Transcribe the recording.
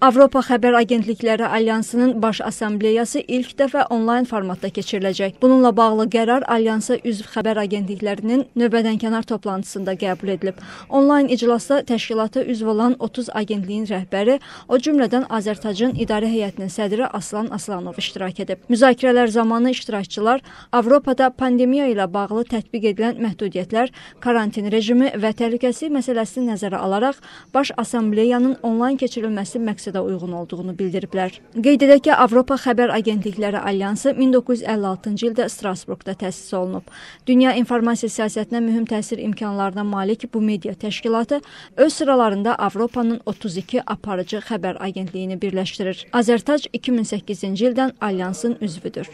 Avropa Xəbər Agentlikləri Alyansının Baş Assambleyası ilk dəfə onlayn formatda keçiriləcək. Bununla bağlı qərar Alyansa üzv xəbər agentliklərinin növbədənkənar toplantısında qəbul edilib. Onlayn iclasda təşkilata üzv olan 30 agentliyin rəhbəri, o cümlədən Azərtacın idarə heyətinin sədri Aslan Aslanov iştirak edib. Müzakirələr zamanı iştirakçılar Avropada pandemiya ilə bağlı tətbiq edilən məhdudiyyətlər, karantin rejimi və təhlükəsizlik məsələsini nəzərə alaraq Baş Assambleyanın onlayn keçirilməsi məqsədi da uyğun olduğunu bildiriblər. Qeyd edək ki, Avropa Xəbər Agentlikləri Alyansı 1956-cı ildə Strasburqda təsis olunub. Dünya informasiya siyasətinə mühüm təsir imkanlarına malik bu media təşkilatı öz sıralarında Avropanın 32 aparıcı xəbər agentliyini birləşdirir. Azərtac 2008-ci ildən alyansın üzvüdür.